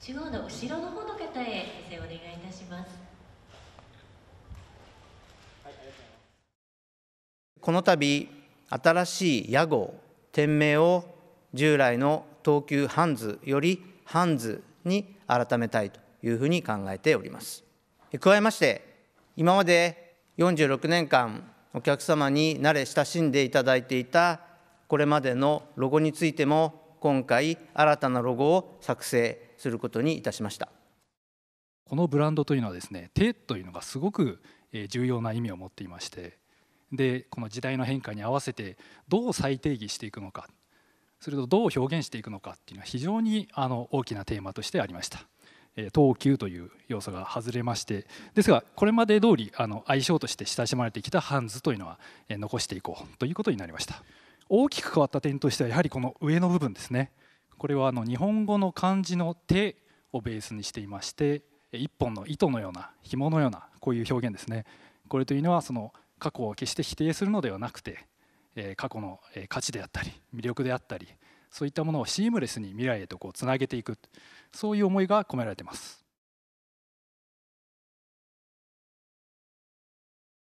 中央の後ろの方の方へ先生お願いいたします。この度新しい屋号店名を従来の東急ハンズよりハンズに改めたいというふうに考えております加えまして今まで46年間お客様に慣れ親しんでいただいていたこれまでのロゴについても今回新たなロゴを作成することにいたしましたこのブランドというのはですね手というのがすごく重要な意味を持っていましてでこの時代の変化に合わせてどう再定義していくのかそれとどう表現していくのかっていうのは非常にあの大きなテーマとしてありました。東急という要素が外れましてですがこれまで通りあり相性として親しまれてきたハンズというのは残していこうということになりました。大きく変わった点としてはやはりこの上の部分ですねこれはあの日本語の漢字の「手」をベースにしていまして一本の糸のような紐のようなこういう表現ですねこれというのはその過去を決して否定するのではなくて過去の価値であったり魅力であったりそういったものをシームレスに未来へとこうつなげていくそういう思いが込められています。